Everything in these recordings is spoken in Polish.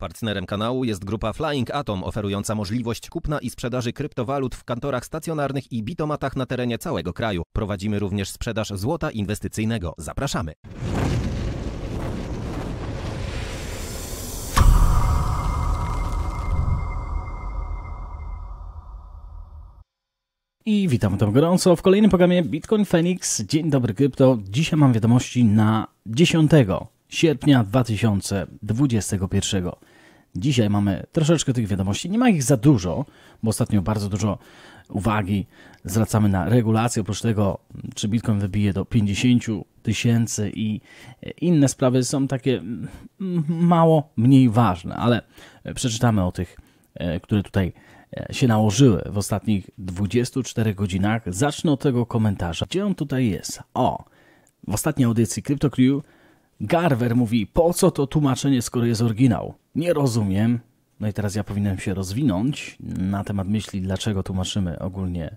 Partnerem kanału jest grupa Flying Atom, oferująca możliwość kupna i sprzedaży kryptowalut w kantorach stacjonarnych i bitomatach na terenie całego kraju. Prowadzimy również sprzedaż złota inwestycyjnego. Zapraszamy! I witam tam gorąco w kolejnym programie Bitcoin Phoenix. Dzień dobry krypto. Dzisiaj mam wiadomości na 10 sierpnia 2021 Dzisiaj mamy troszeczkę tych wiadomości. Nie ma ich za dużo, bo ostatnio bardzo dużo uwagi zwracamy na regulację. Oprócz tego, czy Bitcoin wybije do 50 tysięcy i inne sprawy są takie mm, mało mniej ważne, ale przeczytamy o tych, e, które tutaj e, się nałożyły w ostatnich 24 godzinach. Zacznę od tego komentarza. Gdzie on tutaj jest? O, w ostatniej audycji CryptoCrew Garver mówi, po co to tłumaczenie, skoro jest oryginał? nie rozumiem. No i teraz ja powinienem się rozwinąć na temat myśli, dlaczego tłumaczymy ogólnie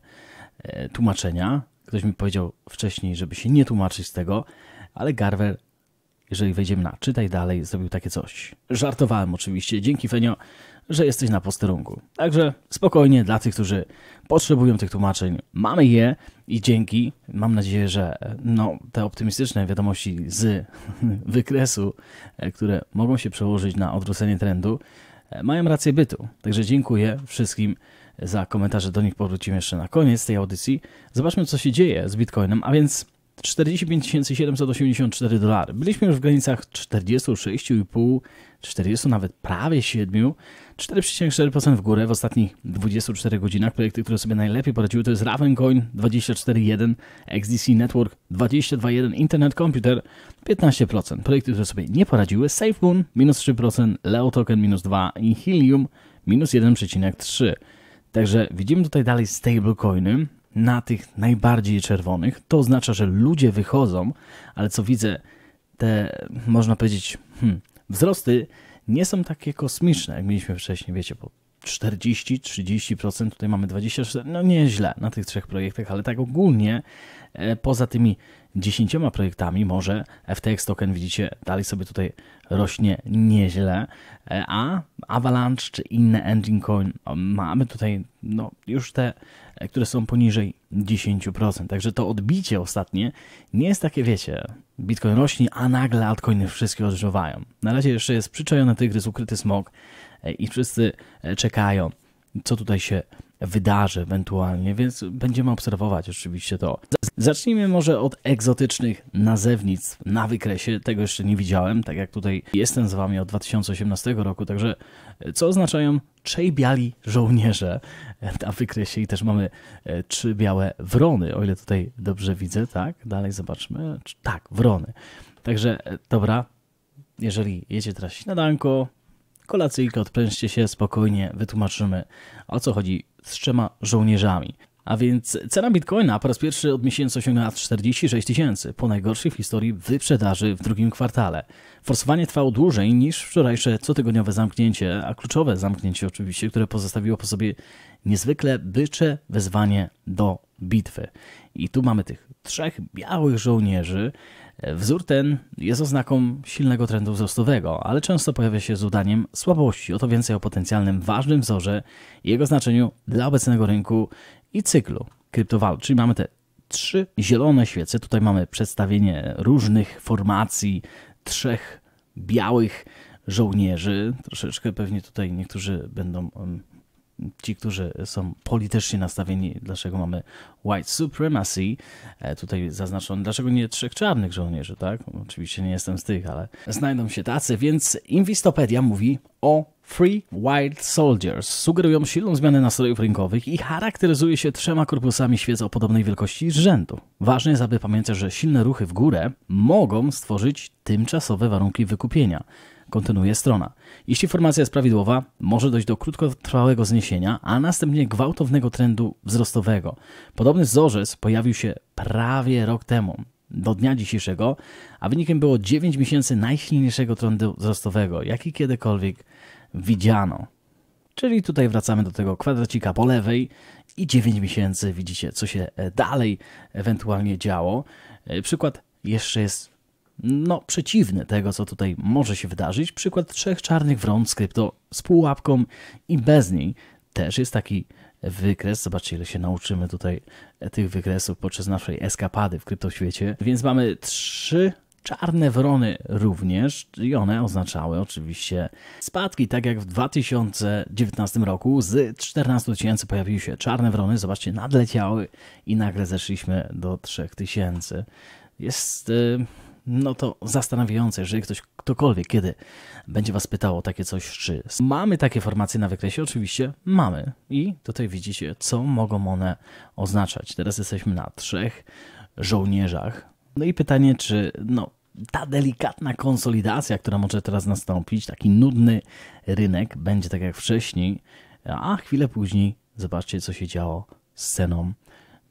e, tłumaczenia. Ktoś mi powiedział wcześniej, żeby się nie tłumaczyć z tego, ale Garver jeżeli wejdziemy na czytaj dalej, zrobił takie coś. Żartowałem oczywiście, dzięki Fenio, że jesteś na posterunku. Także spokojnie dla tych, którzy potrzebują tych tłumaczeń, mamy je i dzięki. Mam nadzieję, że no, te optymistyczne wiadomości z wykresu, e, które mogą się przełożyć na odwrócenie trendu, e, mają rację bytu. Także dziękuję wszystkim za komentarze, do nich powrócimy jeszcze na koniec tej audycji. Zobaczmy, co się dzieje z Bitcoinem, a więc 45 784 dolary. Byliśmy już w granicach 46,5, 40 nawet prawie 7, 4,4% w górę w ostatnich 24 godzinach. Projekty, które sobie najlepiej poradziły to jest Ravencoin 24.1, XDC Network 22.1, Internet Computer 15%. Projekty, które sobie nie poradziły SafeMoon minus 3%, Leo Token minus 2 i Helium minus 1,3%. Także widzimy tutaj dalej stablecoiny, na tych najbardziej czerwonych. To oznacza, że ludzie wychodzą, ale co widzę, te można powiedzieć, hmm, wzrosty nie są takie kosmiczne, jak mieliśmy wcześniej, wiecie, po 40, 30%, tutaj mamy 24%, no nieźle na tych trzech projektach, ale tak ogólnie e, poza tymi 10 projektami może FTX token widzicie dalej sobie tutaj rośnie nieźle, e, a Avalanche czy inne engine coin mamy tutaj no, już te, e, które są poniżej 10%, także to odbicie ostatnie nie jest takie, wiecie, Bitcoin rośnie, a nagle altcoiny wszystkie odżywają. Na razie jeszcze jest przyczajony tygrys, ukryty smog, E, i wszyscy e, czekają, co tutaj się wydarzy ewentualnie, więc będziemy obserwować oczywiście to. Zacznijmy może od egzotycznych nazewnic na wykresie. Tego jeszcze nie widziałem, tak jak tutaj jestem z Wami od 2018 roku, także e, co oznaczają trzej biali żołnierze na wykresie i też mamy trzy białe wrony, o ile tutaj dobrze widzę, tak? Dalej zobaczmy. Tak, wrony. Także dobra, jeżeli jecie teraz danko. Kolacyjkę odprężcie się spokojnie, wytłumaczymy o co chodzi z trzema żołnierzami. A więc cena bitcoina po raz pierwszy od miesięcy osiągnęła 46 tysięcy, po najgorszej w historii wyprzedaży w drugim kwartale. Forsowanie trwało dłużej niż wczorajsze cotygodniowe zamknięcie, a kluczowe zamknięcie oczywiście, które pozostawiło po sobie niezwykle bycze wezwanie do bitwy. I tu mamy tych trzech białych żołnierzy, Wzór ten jest oznaką silnego trendu wzrostowego, ale często pojawia się z udaniem słabości. Oto więcej o potencjalnym ważnym wzorze, i jego znaczeniu dla obecnego rynku i cyklu kryptowalut. Czyli mamy te trzy zielone świece. Tutaj mamy przedstawienie różnych formacji, trzech białych żołnierzy. Troszeczkę pewnie tutaj niektórzy będą ci, którzy są politycznie nastawieni, dlaczego mamy white supremacy, e, tutaj zaznaczone, dlaczego nie trzech czarnych żołnierzy, tak? Oczywiście nie jestem z tych, ale znajdą się tacy, więc Inwistopedia mówi o Free Wild Soldiers sugerują silną zmianę nastrojów rynkowych i charakteryzuje się trzema korpusami świec o podobnej wielkości rzędu. Ważne jest, aby pamiętać, że silne ruchy w górę mogą stworzyć tymczasowe warunki wykupienia kontynuuje strona. Jeśli formacja jest prawidłowa, może dojść do krótkotrwałego zniesienia, a następnie gwałtownego trendu wzrostowego. Podobny wzorzec pojawił się prawie rok temu, do dnia dzisiejszego, a wynikiem było 9 miesięcy najsilniejszego trendu wzrostowego, jaki kiedykolwiek widziano. Czyli tutaj wracamy do tego kwadracika po lewej i 9 miesięcy widzicie, co się e, dalej ewentualnie działo. E, przykład jeszcze jest no, przeciwny tego, co tutaj może się wydarzyć. Przykład trzech czarnych wron z krypto z pułapką i bez niej też jest taki wykres. Zobaczcie, ile się nauczymy tutaj e, tych wykresów podczas naszej eskapady w kryptoświecie. Więc mamy trzy czarne wrony również i one oznaczały oczywiście spadki, tak jak w 2019 roku z 14 tysięcy pojawiły się czarne wrony, zobaczcie, nadleciały i nagle zeszliśmy do 3000. Jest... Yy no to zastanawiające, jeżeli ktoś, ktokolwiek, kiedy będzie Was pytało takie coś, czy mamy takie formacje na wykresie? Oczywiście mamy. I tutaj widzicie, co mogą one oznaczać. Teraz jesteśmy na trzech żołnierzach. No i pytanie, czy no, ta delikatna konsolidacja, która może teraz nastąpić, taki nudny rynek będzie tak jak wcześniej, a chwilę później zobaczcie, co się działo z ceną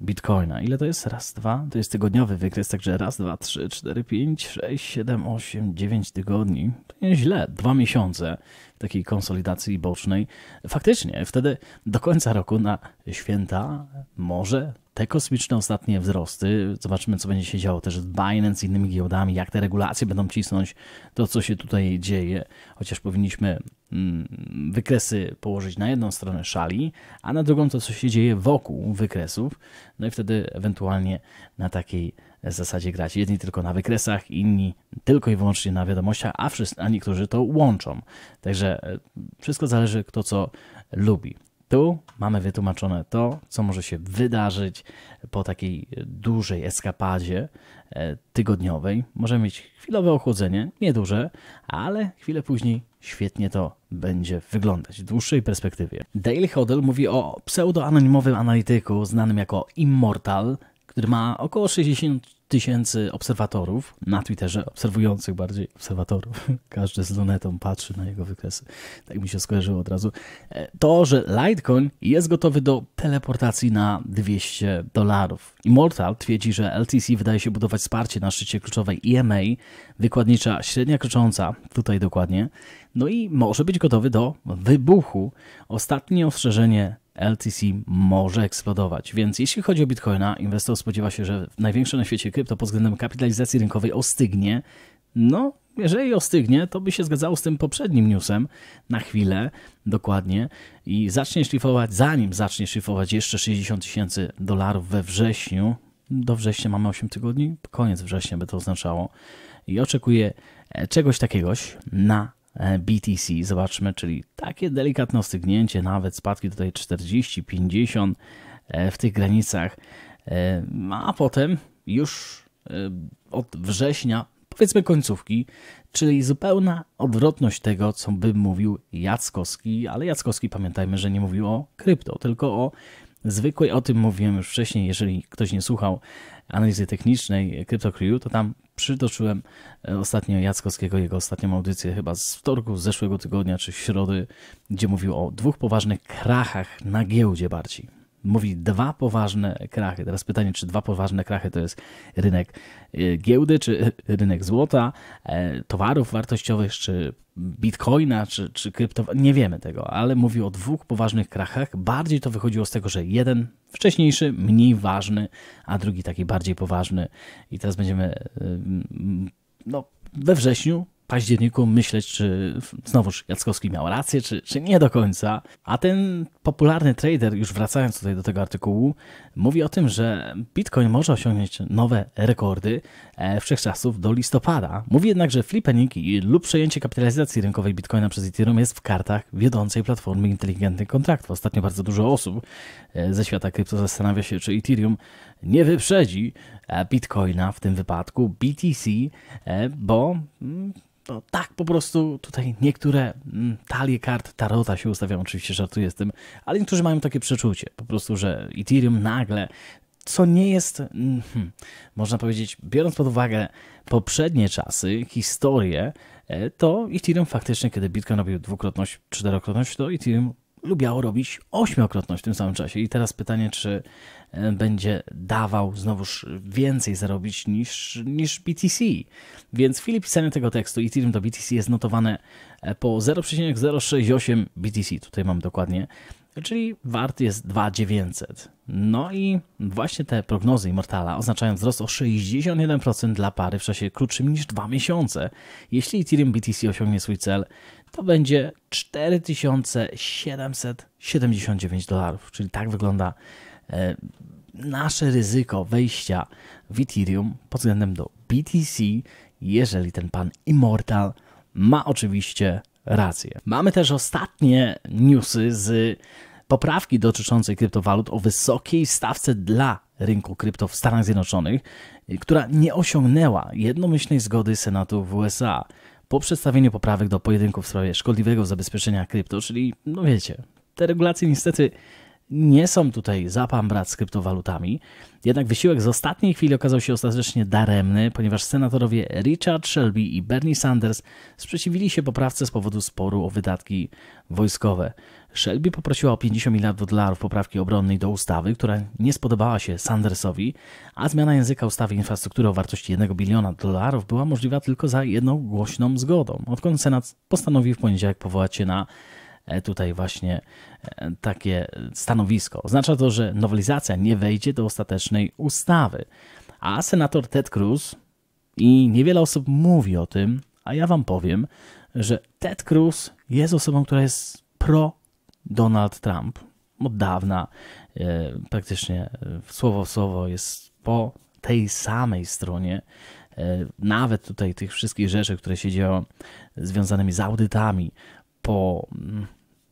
bitcoina. Ile to jest? Raz, dwa. To jest tygodniowy wykres, także raz, dwa, trzy, cztery, pięć, sześć, siedem, osiem, dziewięć tygodni. To nieźle. Dwa miesiące takiej konsolidacji bocznej. Faktycznie, wtedy do końca roku na święta może te kosmiczne ostatnie wzrosty, zobaczymy co będzie się działo też z Binance i innymi giełdami, jak te regulacje będą cisnąć, to co się tutaj dzieje, chociaż powinniśmy mm, wykresy położyć na jedną stronę szali, a na drugą to co się dzieje wokół wykresów, no i wtedy ewentualnie na takiej w zasadzie grać. Jedni tylko na wykresach, inni tylko i wyłącznie na wiadomościach, a, wszyscy, a niektórzy to łączą. Także e, wszystko zależy kto co lubi. Tu mamy wytłumaczone to, co może się wydarzyć po takiej dużej eskapadzie e, tygodniowej. Możemy mieć chwilowe ochłodzenie, nieduże, ale chwilę później świetnie to będzie wyglądać w dłuższej perspektywie. Daily Hodel mówi o pseudoanonimowym analityku znanym jako Immortal, który ma około 60 tysięcy obserwatorów na Twitterze, obserwujących bardziej obserwatorów. Każdy z lunetą patrzy na jego wykresy. Tak mi się skojarzyło od razu. E, to, że Litecoin jest gotowy do teleportacji na 200 dolarów. Immortal twierdzi, że LTC wydaje się budować wsparcie na szczycie kluczowej EMA, wykładnicza średnia krocząca, tutaj dokładnie, no i może być gotowy do wybuchu. Ostatnie ostrzeżenie LTC może eksplodować. Więc jeśli chodzi o Bitcoina, inwestor spodziewa się, że największe na świecie krypto pod względem kapitalizacji rynkowej ostygnie. No, jeżeli ostygnie, to by się zgadzało z tym poprzednim newsem na chwilę dokładnie i zacznie szlifować, zanim zacznie szlifować jeszcze 60 tysięcy dolarów we wrześniu. Do września mamy 8 tygodni, koniec września by to oznaczało. I oczekuję e, czegoś takiegoś na BTC. Zobaczmy, czyli takie delikatne ostygnięcie, nawet spadki tutaj 40, 50 e, w tych granicach. E, no, a potem już e, od września, powiedzmy końcówki, czyli zupełna odwrotność tego, co by mówił Jackowski, ale Jackowski pamiętajmy, że nie mówił o krypto, tylko o zwykłej. O tym mówiłem już wcześniej, jeżeli ktoś nie słuchał analizy technicznej CryptoCrew, to tam przytoczyłem e, ostatnio Jackowskiego, jego ostatnią audycję chyba z wtorku, zeszłego tygodnia czy środy, gdzie mówił o dwóch poważnych krachach na giełdzie bardziej mówi dwa poważne krachy. Teraz pytanie, czy dwa poważne krachy to jest rynek y, giełdy, czy rynek złota, e, towarów wartościowych, czy bitcoina, czy, czy krypto, nie wiemy tego, ale mówił o dwóch poważnych krachach. Bardziej to wychodziło z tego, że jeden wcześniejszy, mniej ważny, a drugi taki bardziej poważny. I teraz będziemy y, no, we wrześniu październiku myśleć, czy znowuż Jackowski miał rację, czy, czy nie do końca. A ten popularny trader, już wracając tutaj do tego artykułu, mówi o tym, że Bitcoin może osiągnąć nowe rekordy e, wszechczasów do listopada. Mówi jednak, że i lub przejęcie kapitalizacji rynkowej Bitcoina przez Ethereum jest w kartach wiodącej platformy inteligentnych kontraktów. Ostatnio bardzo dużo osób e, ze świata krypto zastanawia się, czy Ethereum nie wyprzedzi e, Bitcoina w tym wypadku, BTC, bo mm, to no tak po prostu tutaj niektóre mm, talie kart Tarota się ustawiają, oczywiście żartuję z tym, ale niektórzy mają takie przeczucie, po prostu, że Ethereum nagle, co nie jest, hmm, można powiedzieć, biorąc pod uwagę poprzednie czasy, historię, e, to Ethereum faktycznie, kiedy Bitcoin robił dwukrotność, czterokrotność, to Ethereum lubiało robić ośmiokrotność w tym samym czasie. I teraz pytanie, czy e, będzie dawał znowuż więcej zarobić niż, niż BTC. Więc w chwili pisania tego tekstu Ethereum do BTC jest notowane e, po 0,068 BTC. Tutaj mam dokładnie czyli wart jest 2900. No i właśnie te prognozy Immortala oznaczają wzrost o 61% dla pary w czasie krótszym niż 2 miesiące. Jeśli Ethereum BTC osiągnie swój cel, to będzie 4779 dolarów, czyli tak wygląda e, nasze ryzyko wejścia w Ethereum pod względem do BTC, jeżeli ten pan Immortal ma oczywiście rację. Mamy też ostatnie newsy z poprawki dotyczącej kryptowalut o wysokiej stawce dla rynku krypto w Stanach Zjednoczonych, która nie osiągnęła jednomyślnej zgody Senatu w USA po przedstawieniu poprawek do pojedynku w sprawie szkodliwego zabezpieczenia krypto, czyli no wiecie, te regulacje niestety nie są tutaj brat z kryptowalutami. Jednak wysiłek z ostatniej chwili okazał się ostatecznie daremny, ponieważ senatorowie Richard Shelby i Bernie Sanders sprzeciwili się poprawce z powodu sporu o wydatki wojskowe. Shelby poprosiła o 50 miliardów dolarów poprawki obronnej do ustawy, która nie spodobała się Sandersowi, a zmiana języka ustawy infrastruktury o wartości 1 biliona dolarów była możliwa tylko za jedną głośną zgodą, odkąd Senat postanowił w poniedziałek powołać się na E, tutaj właśnie e, takie stanowisko. Oznacza to, że nowelizacja nie wejdzie do ostatecznej ustawy. A senator Ted Cruz i niewiele osób mówi o tym, a ja wam powiem, że Ted Cruz jest osobą, która jest pro Donald Trump. Od dawna e, praktycznie słowo w słowo jest po tej samej stronie nawet tutaj tych wszystkich rzeczy, które się dzieją związanymi z audytami, po mm,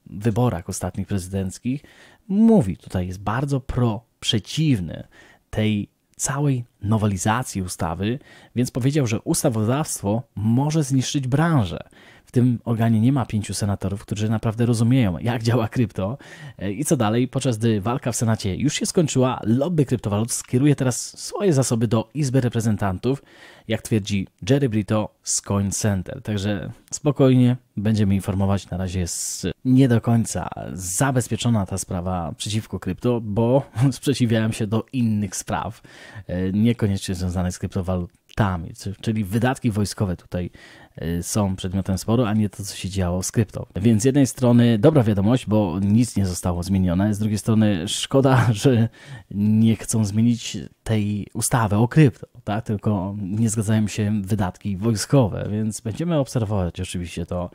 wyborach ostatnich prezydenckich mówi, tutaj jest bardzo pro przeciwny tej całej nowelizacji ustawy, więc powiedział, że ustawodawstwo może zniszczyć branżę w tym organie nie ma pięciu senatorów, którzy naprawdę rozumieją, jak działa krypto e, i co dalej, podczas gdy walka w Senacie już się skończyła, lobby kryptowalut skieruje teraz swoje zasoby do Izby Reprezentantów, jak twierdzi Jerry Brito z Coin Center. Także spokojnie będziemy informować. Na razie jest nie do końca zabezpieczona ta sprawa przeciwko krypto, bo sprzeciwiałem się do innych spraw, e, niekoniecznie związanych z kryptowalutami, czyli wydatki wojskowe tutaj Y, są przedmiotem sporu, a nie to, co się działo z kryptą. Więc z jednej strony dobra wiadomość, bo nic nie zostało zmienione, z drugiej strony szkoda, że nie chcą zmienić tej ustawy o krypto, tak? tylko nie zgadzają się wydatki wojskowe, więc będziemy obserwować oczywiście to.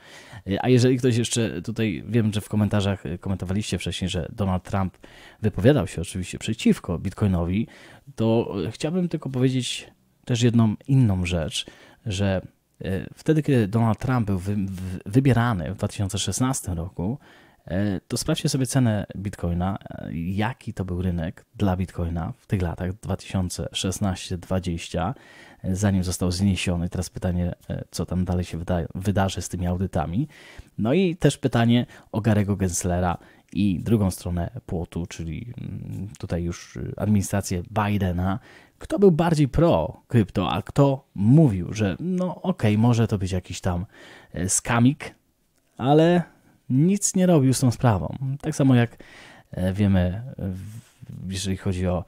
Y, a jeżeli ktoś jeszcze tutaj, wiem, że w komentarzach komentowaliście wcześniej, że Donald Trump wypowiadał się oczywiście przeciwko bitcoinowi, to chciałbym tylko powiedzieć też jedną inną rzecz, że E, wtedy, kiedy Donald Trump był wy, wy, wybierany w 2016 roku, e, to sprawdźcie sobie cenę bitcoina, e, jaki to był rynek dla bitcoina w tych latach 2016-2020, zanim został zniesiony. Teraz pytanie, co tam dalej się wyda wydarzy z tymi audytami. No i też pytanie o Garego Genslera i drugą stronę płotu, czyli mm, tutaj już administrację Bidena kto był bardziej pro krypto, a kto mówił, że no okej, okay, może to być jakiś tam e, skamik, ale nic nie robił z tą sprawą. Tak samo jak e, wiemy, jeżeli chodzi o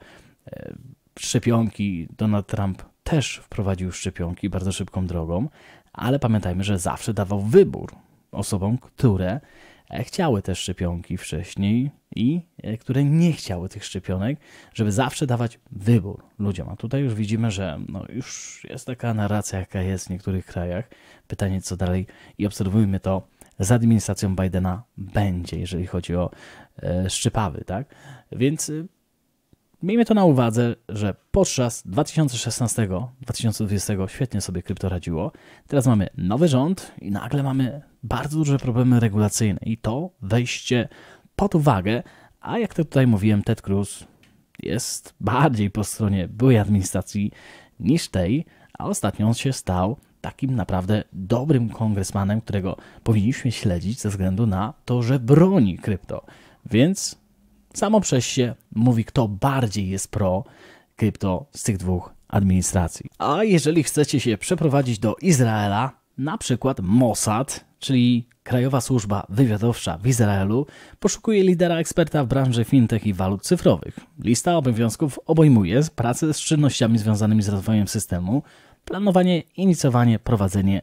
e, szczepionki, Donald Trump też wprowadził szczepionki bardzo szybką drogą, ale pamiętajmy, że zawsze dawał wybór osobom, które E, chciały te szczepionki wcześniej i e, które nie chciały tych szczepionek, żeby zawsze dawać wybór ludziom. A tutaj już widzimy, że no już jest taka narracja, jaka jest w niektórych krajach. Pytanie, co dalej, i obserwujmy to z administracją Bidena będzie, jeżeli chodzi o e, szczypawy, tak? Więc y, Miejmy to na uwadze, że podczas 2016-2020 świetnie sobie krypto radziło. Teraz mamy nowy rząd i nagle mamy bardzo duże problemy regulacyjne i to wejście pod uwagę, a jak to tutaj mówiłem, Ted Cruz jest bardziej po stronie byłej administracji niż tej, a ostatnio on się stał takim naprawdę dobrym kongresmanem, którego powinniśmy śledzić ze względu na to, że broni krypto. Więc Samo przez się mówi, kto bardziej jest pro krypto z tych dwóch administracji. A jeżeli chcecie się przeprowadzić do Izraela, na przykład Mossad, czyli Krajowa Służba Wywiadowcza w Izraelu, poszukuje lidera eksperta w branży fintech i walut cyfrowych. Lista obowiązków obejmuje pracę z czynnościami związanymi z rozwojem systemu, planowanie, inicjowanie, prowadzenie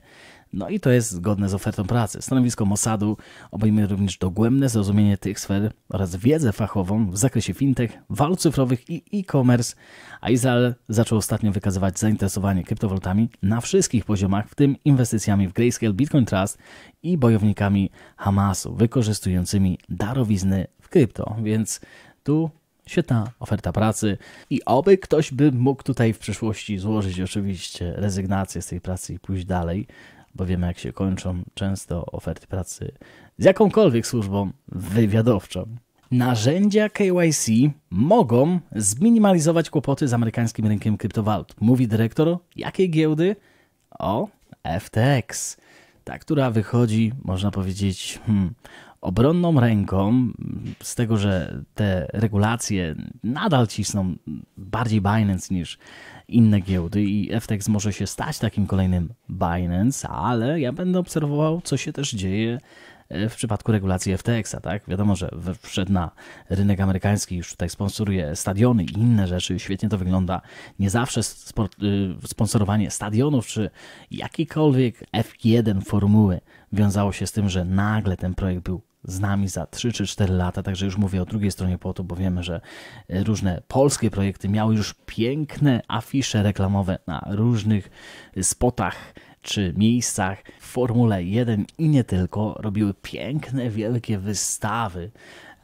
no i to jest zgodne z ofertą pracy. Stanowisko Mossadu obejmuje również dogłębne zrozumienie tych sfer oraz wiedzę fachową w zakresie fintech, walut cyfrowych i e-commerce, a Izrael zaczął ostatnio wykazywać zainteresowanie kryptowalutami na wszystkich poziomach, w tym inwestycjami w Grayscale, Bitcoin Trust i bojownikami Hamasu, wykorzystującymi darowizny w krypto. Więc tu świetna oferta pracy i oby ktoś by mógł tutaj w przyszłości złożyć oczywiście rezygnację z tej pracy i pójść dalej, bo wiemy jak się kończą często oferty pracy z jakąkolwiek służbą wywiadowczą. Narzędzia KYC mogą zminimalizować kłopoty z amerykańskim rynkiem kryptowalut, mówi dyrektor jakiej giełdy? O, FTX. Ta, która wychodzi, można powiedzieć, hmm, obronną ręką z tego, że te regulacje nadal cisną bardziej Binance niż inne giełdy i FTX może się stać takim kolejnym Binance, ale ja będę obserwował, co się też dzieje e, w przypadku regulacji FTX-a, tak? Wiadomo, że wszedł na rynek amerykański, już tutaj sponsoruje stadiony i inne rzeczy, świetnie to wygląda. Nie zawsze sport, y, sponsorowanie stadionów czy jakiejkolwiek F1 formuły wiązało się z tym, że nagle ten projekt był z nami za 3 czy 4 lata, także już mówię o drugiej stronie płotu, bo wiemy, że e, różne polskie projekty miały już piękne afisze reklamowe na różnych e, spotach czy miejscach w Formule 1 i nie tylko robiły piękne, wielkie wystawy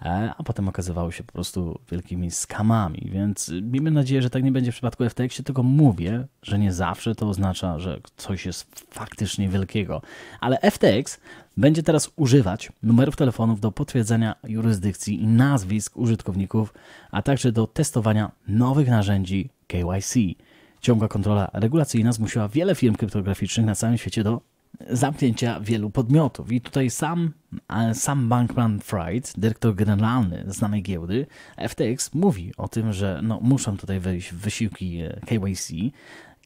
E, a potem okazywały się po prostu wielkimi skamami. Więc miejmy nadzieję, że tak nie będzie w przypadku FTX, tylko mówię, że nie zawsze to oznacza, że coś jest faktycznie wielkiego. Ale FTX będzie teraz używać numerów telefonów do potwierdzenia jurysdykcji i nazwisk użytkowników, a także do testowania nowych narzędzi KYC. Ciągła kontrola regulacyjna zmusiła wiele firm kryptograficznych na całym świecie do zamknięcia wielu podmiotów. I tutaj sam, sam Bankman Fried, dyrektor generalny znanej giełdy FTX, mówi o tym, że no, muszą tutaj wejść w wysiłki e, KYC.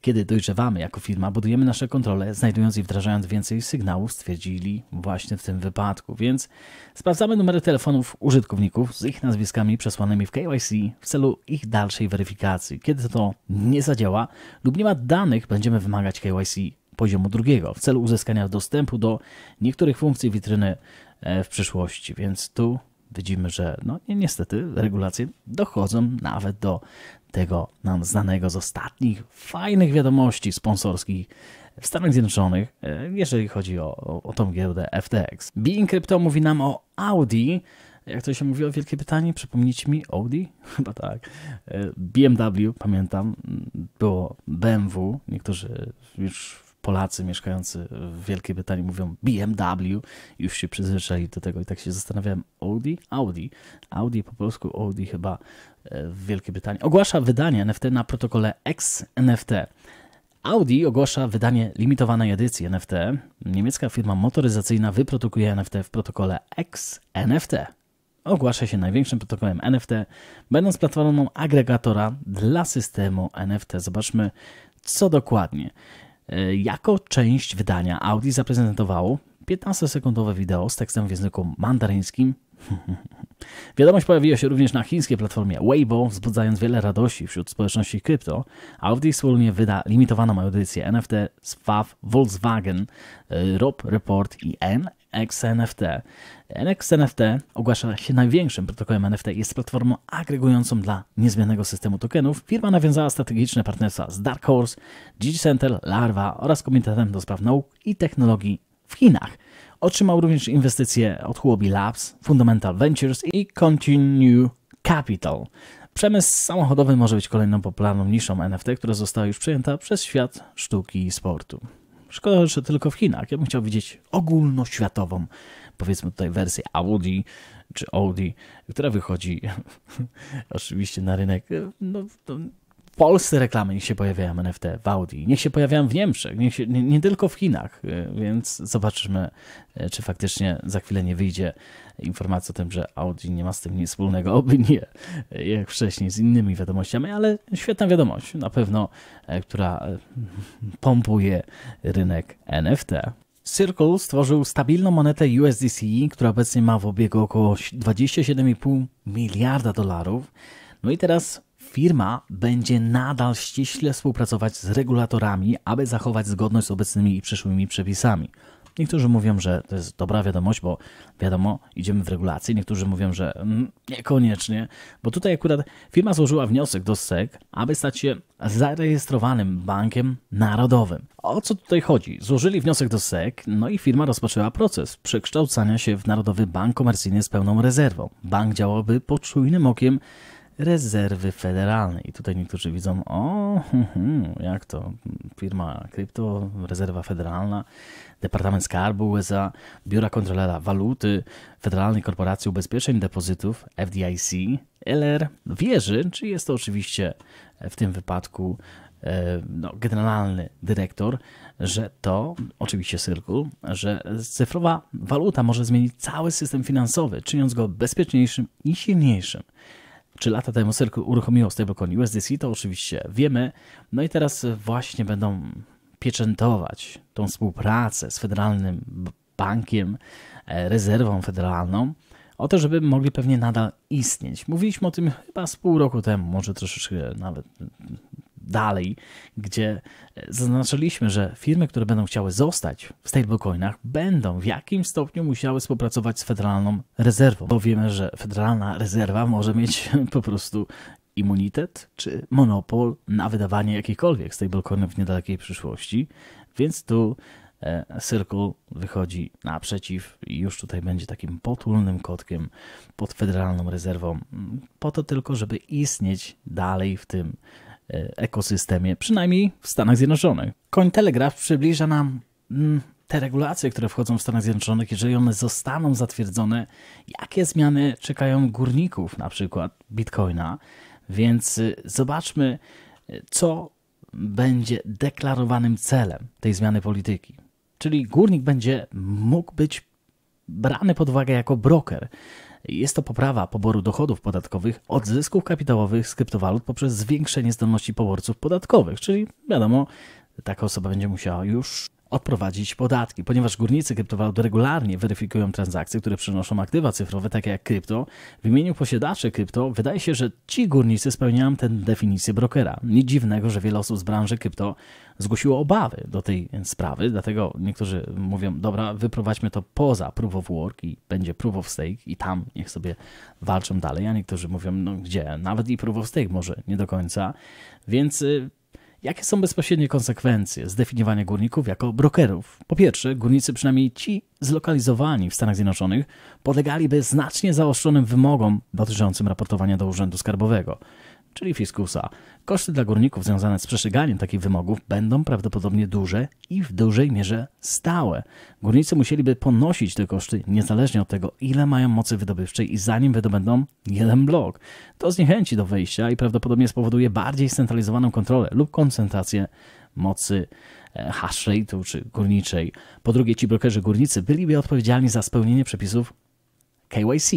Kiedy dojrzewamy jako firma, budujemy nasze kontrole, znajdując i wdrażając więcej sygnałów, stwierdzili właśnie w tym wypadku. Więc sprawdzamy numery telefonów użytkowników z ich nazwiskami przesłanymi w KYC w celu ich dalszej weryfikacji. Kiedy to nie zadziała lub nie ma danych, będziemy wymagać KYC poziomu drugiego w celu uzyskania dostępu do niektórych funkcji witryny e, w przyszłości. Więc tu widzimy, że no niestety regulacje dochodzą nawet do tego nam znanego z ostatnich fajnych wiadomości sponsorskich w Stanach Zjednoczonych, e, jeżeli chodzi o, o, o tą giełdę FTX. Being Crypto mówi nam o Audi, jak to się mówiło, Wielkiej Brytanii? przypomnijcie mi, Audi? Chyba tak. E, BMW, pamiętam, było BMW, niektórzy już Polacy mieszkający w Wielkiej Brytanii mówią BMW, już się przyzwyczaili do tego i tak się zastanawiałem, Audi? Audi. Audi po polsku, Audi chyba e, w Wielkiej Brytanii. Ogłasza wydanie NFT na protokole XNFT. Audi ogłasza wydanie limitowanej edycji NFT. Niemiecka firma motoryzacyjna wyprodukuje NFT w protokole XNFT. Ogłasza się największym protokołem NFT, będąc platformą agregatora dla systemu NFT. Zobaczmy, co dokładnie. E, jako część wydania Audi zaprezentowało 15-sekundowe wideo z tekstem w języku mandaryńskim. Wiadomość pojawiła się również na chińskiej platformie Weibo, wzbudzając wiele radości wśród społeczności krypto. Audi wspólnie wyda limitowaną edycję NFT z FAW, Volkswagen, e, Rob Report i N XNFT. NXNFT ogłasza się największym protokołem NFT i jest platformą agregującą dla niezmiennego systemu tokenów. Firma nawiązała strategiczne partnerstwa z Dark Horse, Digicenter, Larva oraz Komitetem do Spraw Nauk i Technologii w Chinach. Otrzymał również inwestycje od Huobi Labs, Fundamental Ventures i Continue Capital. Przemysł samochodowy może być kolejną popularną niszą NFT, która została już przyjęta przez świat sztuki i sportu. Szkoda, że tylko w Chinach. Ja bym chciał widzieć ogólnoświatową, powiedzmy tutaj wersję Audi czy Audi, która wychodzi oczywiście na rynek no, Polsce reklamy niech się pojawiają NFT w Audi, niech się pojawiają w Niemczech, niech się, nie, nie tylko w Chinach, y, więc zobaczymy, y, czy faktycznie za chwilę nie wyjdzie informacja o tym, że Audi nie ma z tym nic wspólnego, oby nie, jak wcześniej z innymi wiadomościami, ale świetna wiadomość, na pewno, y, która pompuje rynek NFT. Circle stworzył stabilną monetę USDC, która obecnie ma w obiegu około 27,5 miliarda dolarów. No i teraz Firma będzie nadal ściśle współpracować z regulatorami, aby zachować zgodność z obecnymi i przyszłymi przepisami. Niektórzy mówią, że to jest dobra wiadomość, bo wiadomo, idziemy w regulację. Niektórzy mówią, że mm, niekoniecznie, bo tutaj akurat firma złożyła wniosek do SEC, aby stać się zarejestrowanym bankiem narodowym. O co tutaj chodzi? Złożyli wniosek do SEC, no i firma rozpoczęła proces przekształcania się w Narodowy Bank Komercyjny z pełną rezerwą. Bank działałby pod czujnym okiem Rezerwy Federalnej. I tutaj niektórzy widzą, o, jak to, firma krypto, rezerwa federalna, Departament Skarbu USA, Biura Kontrolera Waluty, Federalnej Korporacji Ubezpieczeń Depozytów, FDIC, LR, wierzy, czy jest to oczywiście e, w tym wypadku e, no, generalny dyrektor, że to, oczywiście Syrku, że cyfrowa waluta może zmienić cały system finansowy, czyniąc go bezpieczniejszym i silniejszym czy lata temu Circle uruchomiło stablecoin USDC, to oczywiście wiemy. No i teraz właśnie będą pieczętować tą współpracę z Federalnym Bankiem, e, Rezerwą Federalną, o to, żeby mogli pewnie nadal istnieć. Mówiliśmy o tym chyba z pół roku temu, może troszeczkę nawet dalej, gdzie e, zaznaczyliśmy, że firmy, które będą chciały zostać w stablecoinach, będą w jakimś stopniu musiały współpracować z Federalną Rezerwą, bo wiemy, że Federalna Rezerwa może mieć po prostu immunitet czy monopol na wydawanie jakichkolwiek stablecoinów w niedalekiej przyszłości, więc tu e, Circle wychodzi naprzeciw i już tutaj będzie takim potulnym kotkiem pod Federalną Rezerwą, po to tylko, żeby istnieć dalej w tym E, ekosystemie, przynajmniej w Stanach Zjednoczonych. Cointelegraph przybliża nam mm, te regulacje, które wchodzą w Stanach Zjednoczonych, jeżeli one zostaną zatwierdzone, jakie zmiany czekają górników, na przykład bitcoina. Więc y, zobaczmy, y, co będzie deklarowanym celem tej zmiany polityki. Czyli górnik będzie mógł być brany pod uwagę jako broker jest to poprawa poboru dochodów podatkowych od zysków kapitałowych z kryptowalut poprzez zwiększenie zdolności poborców podatkowych, czyli wiadomo, taka osoba będzie musiała już odprowadzić podatki, ponieważ górnicy kryptowalut regularnie weryfikują transakcje, które przynoszą aktywa cyfrowe, takie jak krypto. W imieniu posiadaczy krypto wydaje się, że ci górnicy spełniają tę definicję brokera. Nic dziwnego, że wiele osób z branży krypto zgłosiło obawy do tej sprawy, dlatego niektórzy mówią, dobra, wyprowadźmy to poza Proof of Work i będzie Proof of Stake i tam niech sobie walczą dalej, a niektórzy mówią, no gdzie, nawet i Proof of Stake może nie do końca, więc y, Jakie są bezpośrednie konsekwencje zdefiniowania górników jako brokerów? Po pierwsze, górnicy, przynajmniej ci zlokalizowani w Stanach Zjednoczonych, podlegaliby znacznie zaostrzonym wymogom dotyczącym raportowania do Urzędu Skarbowego czyli fiskusa. Koszty dla górników związane z przestrzeganiem takich wymogów będą prawdopodobnie duże i w dużej mierze stałe. Górnicy musieliby ponosić te koszty niezależnie od tego, ile mają mocy wydobywczej i zanim wydobędą jeden blok. To zniechęci do wejścia i prawdopodobnie spowoduje bardziej scentralizowaną kontrolę lub koncentrację mocy e, hash rate'u czy górniczej. Po drugie, ci brokerzy górnicy byliby odpowiedzialni za spełnienie przepisów KYC,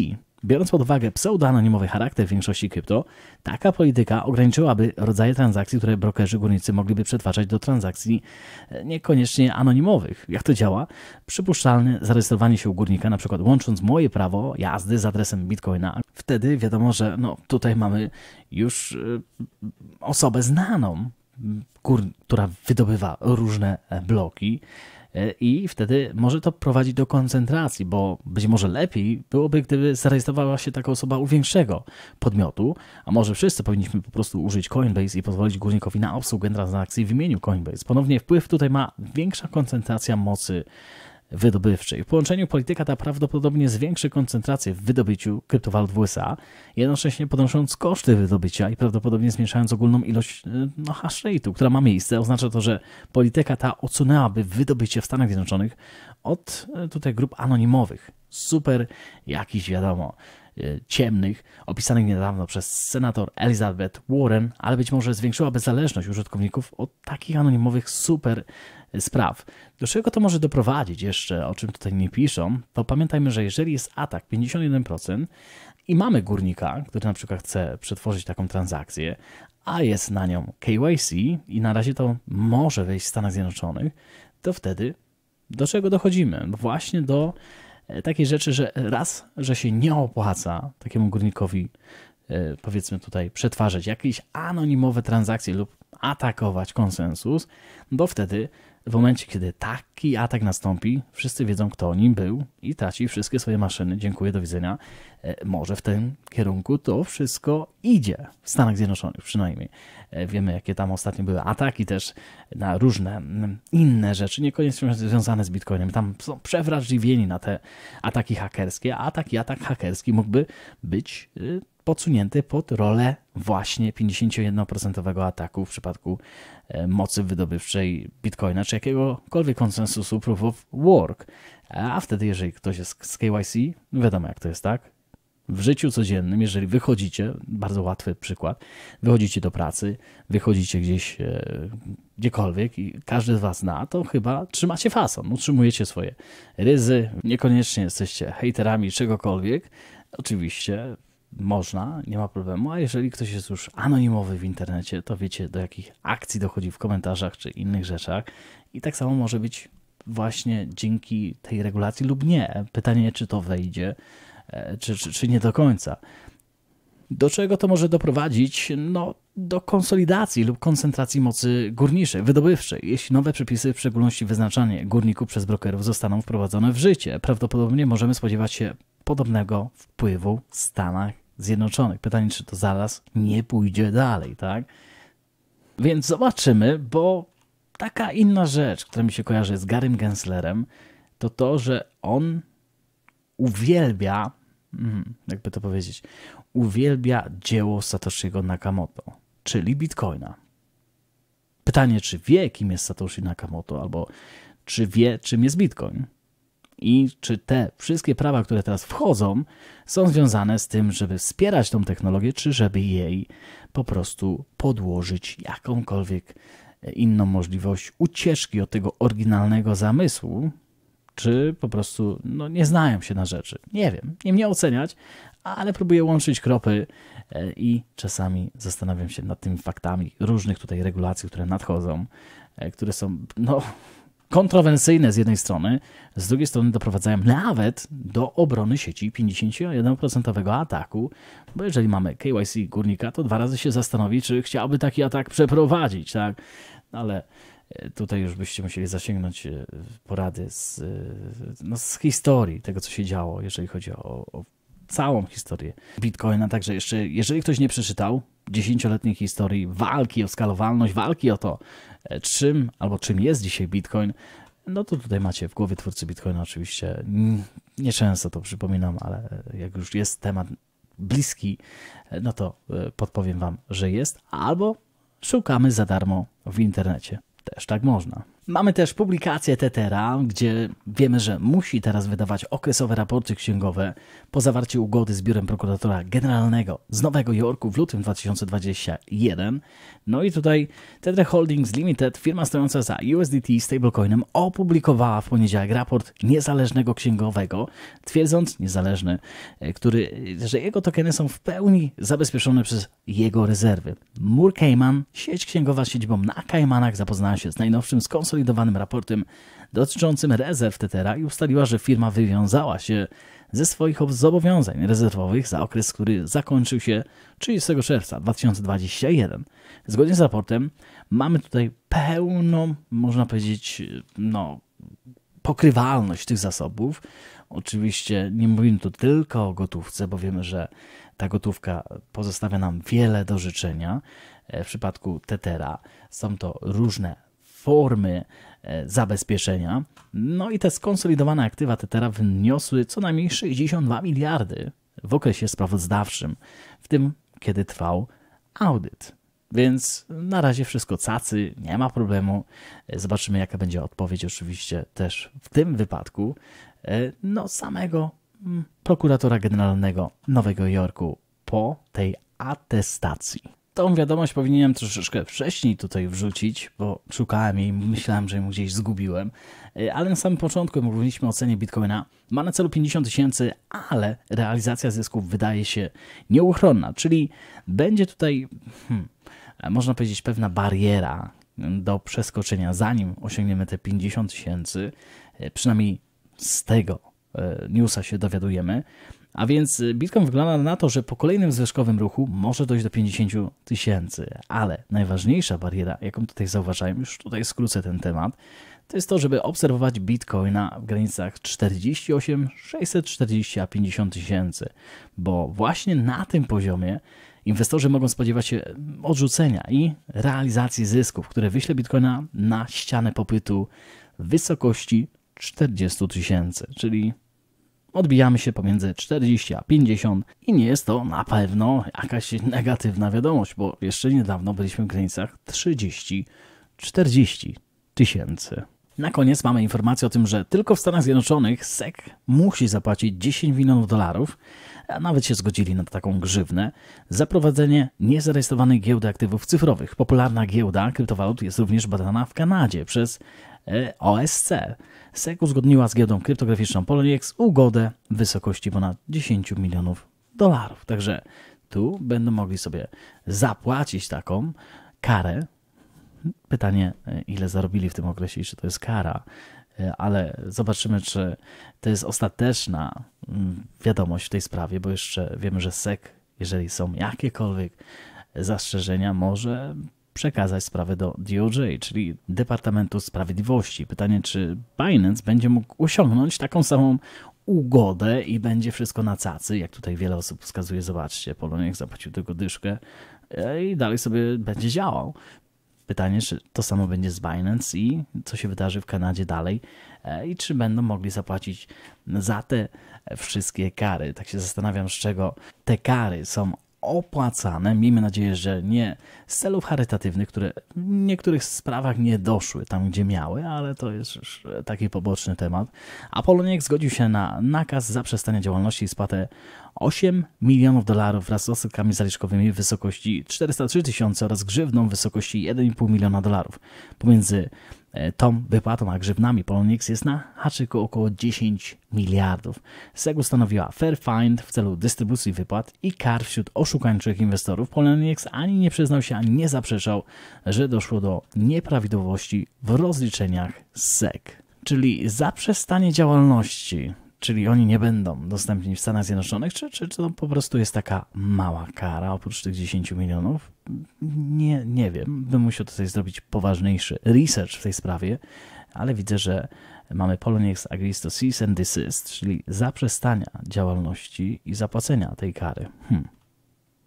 Biorąc pod uwagę pseudoanonimowy charakter większości krypto, taka polityka ograniczyłaby rodzaje transakcji, które brokerzy górnicy mogliby przetwarzać do transakcji e, niekoniecznie anonimowych. Jak to działa? Przypuszczalne zarejestrowanie się u górnika, na przykład łącząc moje prawo jazdy z adresem bitcoina. Wtedy wiadomo, że no, tutaj mamy już e, osobę znaną, która wydobywa różne bloki E, i wtedy może to prowadzić do koncentracji, bo być może lepiej byłoby, gdyby zarejestrowała się taka osoba u większego podmiotu, a może wszyscy powinniśmy po prostu użyć Coinbase i pozwolić górnikowi na obsługę transakcji w imieniu Coinbase. Ponownie wpływ tutaj ma większa koncentracja mocy wydobywczej. W połączeniu polityka ta prawdopodobnie zwiększy koncentrację w wydobyciu kryptowalut w USA, jednocześnie podnosząc koszty wydobycia i prawdopodobnie zmniejszając ogólną ilość y, no, hash rate'u, która ma miejsce. Oznacza to, że polityka ta odsunęłaby wydobycie w Stanach Zjednoczonych od y, tutaj grup anonimowych, super jakichś wiadomo y, ciemnych, opisanych niedawno przez senator Elizabeth Warren, ale być może zwiększyłaby zależność użytkowników od takich anonimowych super spraw. Do czego to może doprowadzić jeszcze, o czym tutaj nie piszą, to pamiętajmy, że jeżeli jest atak 51% i mamy górnika, który na przykład chce przetworzyć taką transakcję, a jest na nią KYC i na razie to może wejść w Stanach Zjednoczonych, to wtedy do czego dochodzimy? No właśnie do e, takiej rzeczy, że raz, że się nie opłaca takiemu górnikowi, e, powiedzmy tutaj, przetwarzać jakieś anonimowe transakcje lub atakować konsensus, bo wtedy w momencie, kiedy taki atak nastąpi, wszyscy wiedzą, kto nim był i traci wszystkie swoje maszyny. Dziękuję, do widzenia. E, może w tym kierunku to wszystko idzie. W Stanach Zjednoczonych przynajmniej. E, wiemy, jakie tam ostatnio były ataki też na różne mm, inne rzeczy, niekoniecznie związane z Bitcoinem. Tam są przewrażliwieni na te ataki hakerskie, a taki atak hakerski mógłby być y, podsunięty pod rolę właśnie 51% ataku w przypadku E, mocy wydobywczej Bitcoina czy jakiegokolwiek konsensusu proof of work. A wtedy, jeżeli ktoś jest z KYC, wiadomo jak to jest, tak? W życiu codziennym, jeżeli wychodzicie, bardzo łatwy przykład, wychodzicie do pracy, wychodzicie gdzieś e, gdziekolwiek i każdy z Was zna, to chyba trzymacie fason, utrzymujecie swoje ryzy, niekoniecznie jesteście hejterami czegokolwiek. Oczywiście można, nie ma problemu, a jeżeli ktoś jest już anonimowy w internecie, to wiecie do jakich akcji dochodzi w komentarzach czy innych rzeczach i tak samo może być właśnie dzięki tej regulacji lub nie. Pytanie, czy to wejdzie, e, czy, czy, czy nie do końca. Do czego to może doprowadzić? No, do konsolidacji lub koncentracji mocy górniczej, wydobywczej, jeśli nowe przepisy, w szczególności wyznaczanie górników przez brokerów, zostaną wprowadzone w życie. Prawdopodobnie możemy spodziewać się podobnego wpływu w Stanach Zjednoczonych. Pytanie, czy to zaraz nie pójdzie dalej, tak? Więc zobaczymy, bo taka inna rzecz, która mi się kojarzy z Garym Genslerem, to to, że on uwielbia, mm, jakby to powiedzieć, uwielbia dzieło Satoshi'ego Nakamoto, czyli Bitcoina. Pytanie, czy wie, kim jest Satoshi Nakamoto, albo czy wie, czym jest Bitcoin? I czy te wszystkie prawa, które teraz wchodzą, są związane z tym, żeby wspierać tą technologię, czy żeby jej po prostu podłożyć jakąkolwiek inną możliwość ucieczki od tego oryginalnego zamysłu, czy po prostu no, nie znają się na rzeczy. Nie wiem, nie mnie oceniać, ale próbuję łączyć kropy e, i czasami zastanawiam się nad tymi faktami różnych tutaj regulacji, które nadchodzą, e, które są no, kontrowersyjne z jednej strony, z drugiej strony doprowadzają nawet do obrony sieci 51% ataku, bo jeżeli mamy KYC górnika, to dwa razy się zastanowi, czy chciałby taki atak przeprowadzić, tak? Ale e, tutaj już byście musieli zasięgnąć porady z, no, z historii tego, co się działo, jeżeli chodzi o, o całą historię Bitcoina. Także jeszcze, jeżeli ktoś nie przeczytał dziesięcioletniej historii walki o skalowalność, walki o to, e, czym albo czym jest dzisiaj Bitcoin, no to tutaj macie w głowie twórcy Bitcoina oczywiście. Nieczęsto to przypominam, ale e, jak już jest temat bliski, e, no to podpowiem Wam, że jest. Albo szukamy za darmo w internecie. Też tak można. Mamy też publikację Tetera, gdzie wiemy, że musi teraz wydawać okresowe raporty księgowe po zawarciu ugody z Biurem Prokuratora Generalnego z Nowego Jorku w lutym 2021. No i tutaj Tether Holdings Limited, firma stojąca za USDT stablecoinem, opublikowała w poniedziałek raport niezależnego księgowego, twierdząc niezależny, e, który, e, że jego tokeny są w pełni zabezpieczone przez jego rezerwy. Mur Cayman, sieć księgowa z siedzibą na Caymanach, zapoznała się z najnowszym skonsolidowaniem skonsolidowanym raportem dotyczącym rezerw Tetera i ustaliła, że firma wywiązała się ze swoich zobowiązań rezerwowych za okres, który zakończył się 30 czerwca 2021. Zgodnie z raportem mamy tutaj pełną, można powiedzieć, no, pokrywalność tych zasobów. Oczywiście nie mówimy tu tylko o gotówce, bo wiemy, że ta gotówka pozostawia nam wiele do życzenia. E, w przypadku Tetera są to różne formy e, zabezpieczenia. No i te skonsolidowane aktywa Tetera wyniosły co najmniej 62 miliardy w okresie sprawozdawczym, w tym kiedy trwał audyt. Więc na razie wszystko cacy, nie ma problemu. E, zobaczymy, jaka będzie odpowiedź, oczywiście, też w tym wypadku. E, no, samego mm, prokuratora generalnego Nowego Jorku po tej atestacji tą wiadomość powinienem troszeczkę wcześniej tutaj wrzucić, bo szukałem jej, myślałem, że ją gdzieś zgubiłem. E, ale na samym początku mówiliśmy o cenie Bitcoina. Ma na celu 50 tysięcy, ale realizacja zysków wydaje się nieuchronna, czyli będzie tutaj, hmm, można powiedzieć, pewna bariera do przeskoczenia, zanim osiągniemy te 50 tysięcy, e, przynajmniej z tego e, newsa się dowiadujemy. A więc y, Bitcoin wygląda na to, że po kolejnym zwyżkowym ruchu może dojść do 50 tysięcy. Ale najważniejsza bariera, jaką tutaj zauważałem, już tutaj skrócę ten temat, to jest to, żeby obserwować Bitcoina w granicach 48, 640 a 50 tysięcy, bo właśnie na tym poziomie inwestorzy mogą spodziewać się mm, odrzucenia i realizacji zysków, które wyśle Bitcoina na ścianę popytu w wysokości 40 tysięcy, czyli odbijamy się pomiędzy 40 a 50 i nie jest to na pewno jakaś negatywna wiadomość, bo jeszcze niedawno byliśmy w granicach 30-40 tysięcy. Na koniec mamy informację o tym, że tylko w Stanach Zjednoczonych SEC musi zapłacić 10 milionów dolarów, a nawet się zgodzili na taką grzywnę, za prowadzenie niezarejestrowanej giełdy aktywów cyfrowych. Popularna giełda kryptowalut jest również badana w Kanadzie przez e, OSC. SEC uzgodniła z giełdą kryptograficzną Poloniex ugodę w wysokości ponad 10 milionów dolarów. Także tu będą mogli sobie zapłacić taką karę. Pytanie, e, ile zarobili w tym okresie i czy to jest kara, e, ale zobaczymy, czy to jest ostateczna mm, wiadomość w tej sprawie, bo jeszcze wiemy, że SEC, jeżeli są jakiekolwiek zastrzeżenia, może przekazać sprawę do DOJ, czyli Departamentu Sprawiedliwości. Pytanie, czy Binance będzie mógł osiągnąć taką samą ugodę i będzie wszystko na cacy, jak tutaj wiele osób wskazuje. Zobaczcie, Polonek zapłacił tylko dyszkę e, i dalej sobie będzie działał. Pytanie, czy to samo będzie z Binance i co się wydarzy w Kanadzie dalej e, i czy będą mogli zapłacić za te wszystkie kary. Tak się zastanawiam, z czego te kary są opłacane, miejmy nadzieję, że nie z celów charytatywnych, które w niektórych sprawach nie doszły tam, gdzie miały, ale to jest już taki poboczny temat. Apoloniek zgodził się na nakaz zaprzestania działalności i spłatę 8 milionów dolarów wraz z odsetkami zaliczkowymi w wysokości 403 tysiące oraz grzywną w wysokości 1,5 miliona dolarów. Pomiędzy e, tą wypłatą a grzywnami Polonix jest na haczyku około 10 miliardów. Sek ustanowiła fair find w celu dystrybucji wypłat i kar wśród oszukańczych inwestorów. Polonix ani nie przyznał się, ani nie zaprzeczał, że doszło do nieprawidłowości w rozliczeniach z e Czyli zaprzestanie działalności Czyli oni nie będą dostępni w Stanach Zjednoczonych, czy, czy, czy to po prostu jest taka mała kara oprócz tych 10 milionów? Nie, nie wiem. Bym musiał tutaj zrobić poważniejszy research w tej sprawie, ale widzę, że mamy Poloniex Agrees to Cease and Desist, czyli zaprzestania działalności i zapłacenia tej kary. Hmm.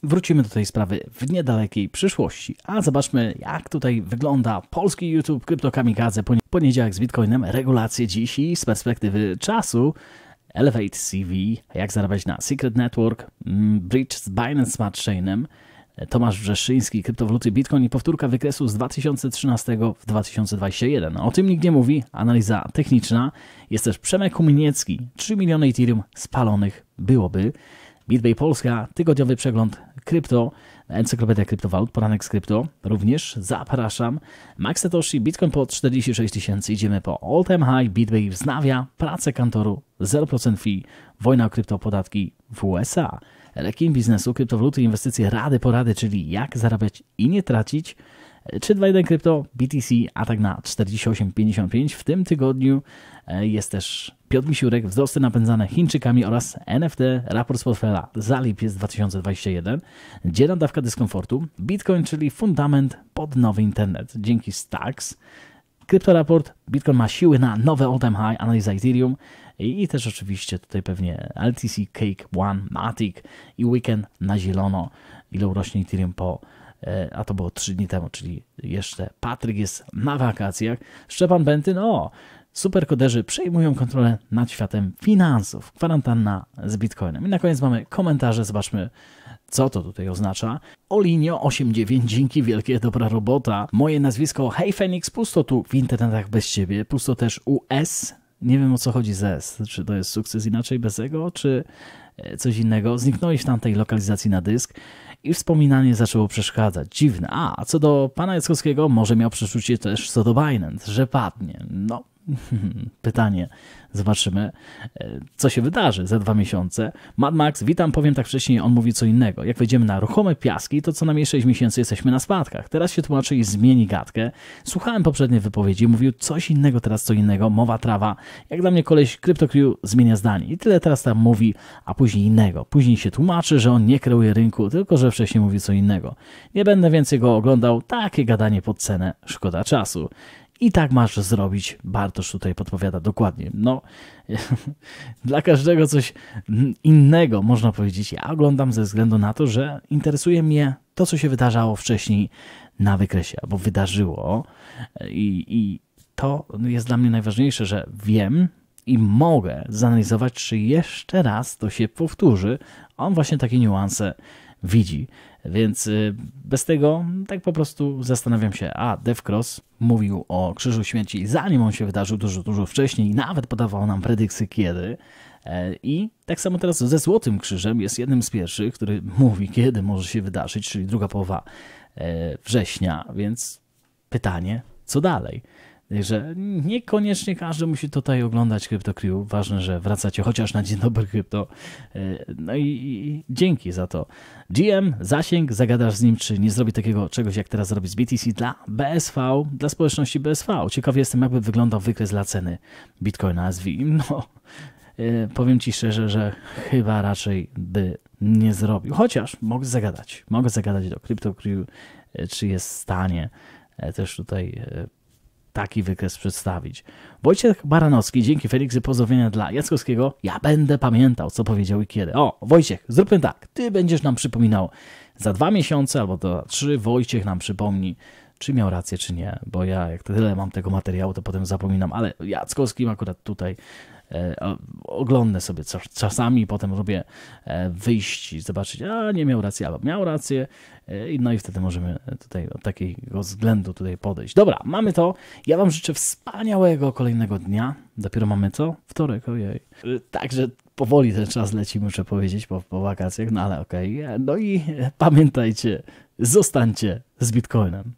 Wrócimy do tej sprawy w niedalekiej przyszłości, a zobaczmy jak tutaj wygląda polski YouTube Kryptokamikadze poniedziałek z Bitcoinem, regulacje dziś i z perspektywy czasu Elevate CV, jak zarabiać na Secret Network, mm, Bridge z Binance Smart Chainem, Tomasz Wrzeszyński, kryptowaluty Bitcoin i powtórka wykresu z 2013 w 2021. O tym nikt nie mówi, analiza techniczna. Jest też Przemek Kuminiecki, 3 miliony Ethereum spalonych byłoby. Bitbay Polska, tygodniowy przegląd krypto, Encyklopedia Kryptowalut, poranek z krypto również. Zapraszam. Max Satoshi, Bitcoin po 46 tysięcy, idziemy po all time high, BitBay wznawia pracę kantoru, 0% fee, wojna o kryptopodatki w USA. Rekin biznesu, kryptowaluty, inwestycje, rady, porady, czyli jak zarabiać i nie tracić. 321 Krypto, BTC, atak na 48,55. W tym tygodniu e, jest też Piotr Misiurek, wzrosty napędzane Chińczykami oraz NFT, raport z portfela za jest 2021, dzielna dawka dyskomfortu, Bitcoin, czyli fundament pod nowy internet dzięki Stacks, Kryptoraport, Bitcoin ma siły na nowe all-time high, analiza Ethereum i, i, też oczywiście tutaj pewnie LTC, Cake One, Matic i Weekend na zielono, ile urośnie Ethereum po E, a to było trzy dni temu, czyli jeszcze Patryk jest na wakacjach. Szczepan Bentyn, o, superkoderzy przejmują kontrolę nad światem finansów. Kwarantanna z Bitcoinem. I na koniec mamy komentarze, zobaczmy co to tutaj oznacza. Olinio89, dzięki wielkie, dobra robota. Moje nazwisko, hej Phoenix pusto tu w internetach bez ciebie, pusto też US. Nie wiem o co chodzi z S, czy to jest sukces inaczej bez jego, czy e, coś innego. Zniknąłeś w tamtej lokalizacji na dysk i wspominanie zaczęło przeszkadzać. Dziwne. A, co do pana Jackowskiego, może miał przeczucie też co do Binance, że padnie. No, Pytanie. Zobaczymy, e, co się wydarzy za dwa miesiące. Mad Max, witam, powiem tak wcześniej, on mówi co innego. Jak wejdziemy na ruchome piaski, to co najmniej 6 miesięcy jesteśmy na spadkach. Teraz się tłumaczy i zmieni gadkę. Słuchałem poprzedniej wypowiedzi, mówił coś innego, teraz co innego, mowa trawa. Jak dla mnie koleś CryptoCrew zmienia zdanie i tyle teraz tam mówi, a później innego. Później się tłumaczy, że on nie kreuje rynku, tylko że wcześniej mówi co innego. Nie będę więcej go oglądał, takie gadanie pod cenę, szkoda czasu i tak masz zrobić. Bartosz tutaj podpowiada dokładnie. No, dla każdego coś innego można powiedzieć. Ja oglądam ze względu na to, że interesuje mnie to, co się wydarzało wcześniej na wykresie, albo wydarzyło. I, i to jest dla mnie najważniejsze, że wiem i mogę zanalizować, czy jeszcze raz to się powtórzy. On właśnie takie niuanse widzi. Więc y, bez tego tak po prostu zastanawiam się, a Dev Cross mówił o Krzyżu Śmierci zanim on się wydarzył dużo, dużo wcześniej, nawet podawał nam predykcje kiedy. E, I tak samo teraz ze Złotym Krzyżem jest jednym z pierwszych, który mówi kiedy może się wydarzyć, czyli druga połowa e, września, więc pytanie, co dalej? Także niekoniecznie każdy musi tutaj oglądać CryptoCrew. Ważne, że wracacie chociaż na dzień dobry krypto. E, no i, dzięki za to. GM, zasięg, zagadasz z nim, czy nie zrobi takiego czegoś, jak teraz zrobi z BTC dla BSV, dla społeczności BSV. Ciekaw jestem, jakby wyglądał wykres dla ceny Bitcoina SV. No, e, powiem Ci szczerze, że chyba raczej by nie zrobił. Chociaż mogę zagadać. Mogę zagadać do CryptoCrew, e, czy jest w stanie też tutaj taki wykres przedstawić. Wojciech Baranowski, dzięki Felixy pozdrowienia dla Jackowskiego. Ja będę pamiętał, co powiedział i kiedy. O, Wojciech, zróbmy tak. Ty będziesz nam przypominał za dwa miesiące albo za trzy. Wojciech nam przypomni, czy miał rację, czy nie. Bo ja, jak tyle mam tego materiału, to potem zapominam. Ale Jackowskim akurat tutaj E, oglądnę sobie coś, czasami, potem robię e, wyjść i zobaczyć, a nie miał racji, albo miał rację, e, no i wtedy możemy tutaj od takiego względu tutaj podejść. Dobra, mamy to. Ja Wam życzę wspaniałego kolejnego dnia. Dopiero mamy co? Wtorek, ojej. Także powoli ten czas leci, muszę powiedzieć, po, po wakacjach, no ale okej. Okay. No i pamiętajcie, zostańcie z Bitcoinem.